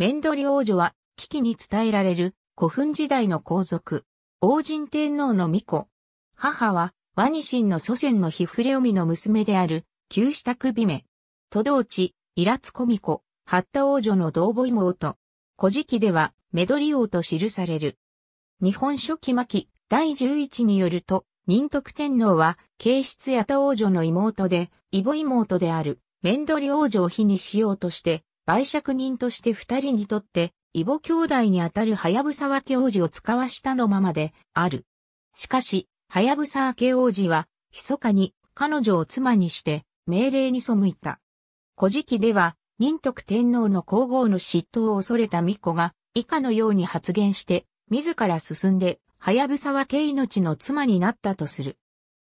メンドリ王女は、危機に伝えられる古墳時代の皇族、王神天皇の巫女。母は、ワニシンの祖先のヒフレオミの娘である、旧下首目。都道地、イラツコミコ、ハッタ王女の同母妹。古事記では、メドリ王と記される。日本書紀末期、第11によると、仁徳天皇は、慶質八田王女の妹で、異母妹である、メンドリ王女を火にしようとして、媒借人として二人にとって、異母兄弟にあたる早草明王子を使わしたのままである。しかし、早草明王子は、密かに彼女を妻にして命令に背いた。古事記では、仁徳天皇の皇后の嫉妬を恐れた巫女が、以下のように発言して、自ら進んで、早草ぶは慶命の妻になったとする。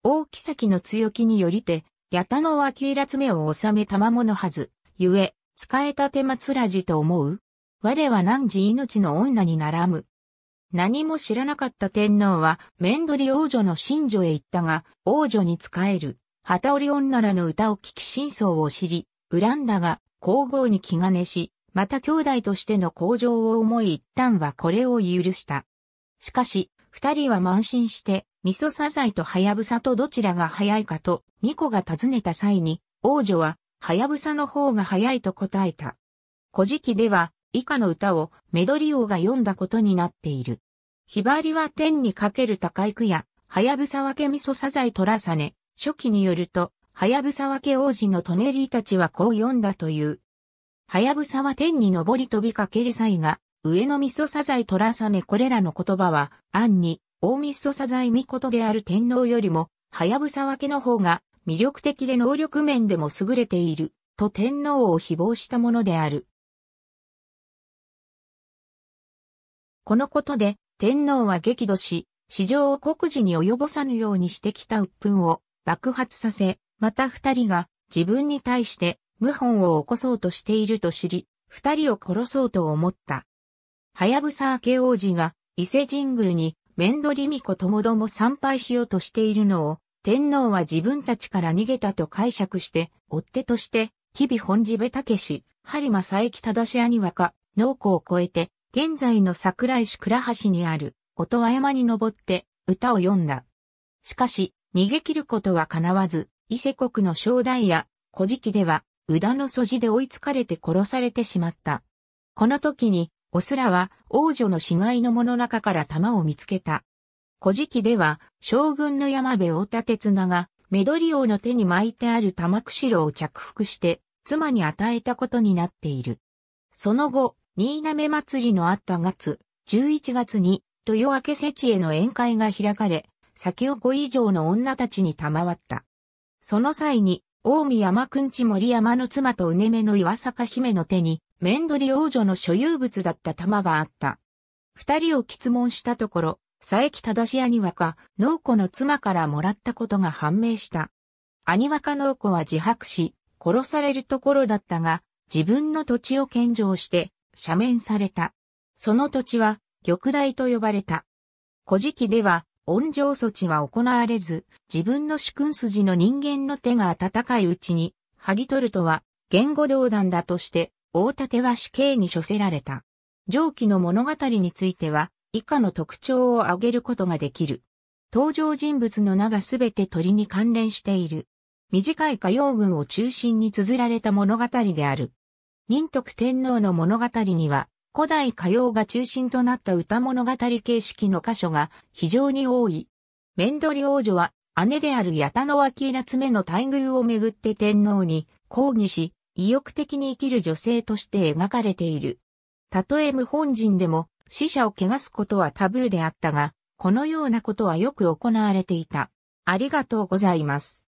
大木崎の強気によりて、八田の脇らつを収めたまものはず、ゆえ、使えた手松らじと思う我は何時命の女にならむ。何も知らなかった天皇は、面取り王女の神女へ行ったが、王女に仕える、旗織女らの歌を聞き真相を知り、恨んだが、皇后に気兼ねし、また兄弟としての向上を思い一旦はこれを許した。しかし、二人は慢心して、味噌サザイとハヤブサとどちらが早いかと、巫女が尋ねた際に、王女は、はやぶさの方が早いと答えた。古事記では、以下の歌をメドリオが読んだことになっている。ひばりは天にかける高い句や、はやぶさ分けみそさざいとらさね、初期によると、はやぶさ分け王子のトネリたちはこう読んだという。はやぶさは天に登り飛びかける際が、上のみそさざいとらさねこれらの言葉は、暗に、大みそさざいみことである天皇よりも、はやぶさ分けの方が、魅力的で能力面でも優れている、と天皇を誹謗したものである。このことで、天皇は激怒し、市場を国事に及ぼさぬようにしてきた鬱憤を爆発させ、また二人が自分に対して謀反を起こそうとしていると知り、二人を殺そうと思った。はやぶさ明王子が伊勢神宮に面取り巫女ともども参拝しようとしているのを天皇は自分たちから逃げたと解釈して、追手として、吉備本地部武氏、播磨佐伯忠氏兄若、農耕を越えて、現在の桜井市倉橋にある、音羽山に登って、歌を詠んだ。しかし、逃げ切ることは叶わず、伊勢国の正代や、古事記では、宇田の素地で追いつかれて殺されてしまった。この時に、オスラは王女の死骸の物中から玉を見つけた。古事記では、将軍の山部太田鉄名が、メドリ王の手に巻いてある玉釧路を着服して、妻に与えたことになっている。その後、新滑祭りのあった月、11月に、豊明世地への宴会が開かれ、先を5以上の女たちに賜った。その際に、大見山くんち森山の妻とうねめの岩坂姫の手に、メンドリ王女の所有物だった玉があった。二人を質問したところ、佐伯正兄若、農子の妻からもらったことが判明した。兄若農子は自白し、殺されるところだったが、自分の土地を献上して、赦免された。その土地は、玉台と呼ばれた。古事記では、恩情措置は行われず、自分の主君筋の人間の手が温かいうちに、剥ぎ取るとは、言語道断だとして、大立は死刑に処せられた。上記の物語については、以下の特徴を挙げることができる。登場人物の名がすべて鳥に関連している。短い歌謡群を中心に綴られた物語である。仁徳天皇の物語には、古代歌謡が中心となった歌物語形式の箇所が非常に多い。メンドリ王女は姉である八田の脇夏目の待遇をめぐって天皇に抗議し、意欲的に生きる女性として描かれている。たとえ無本人でも死者を汚すことはタブーであったが、このようなことはよく行われていた。ありがとうございます。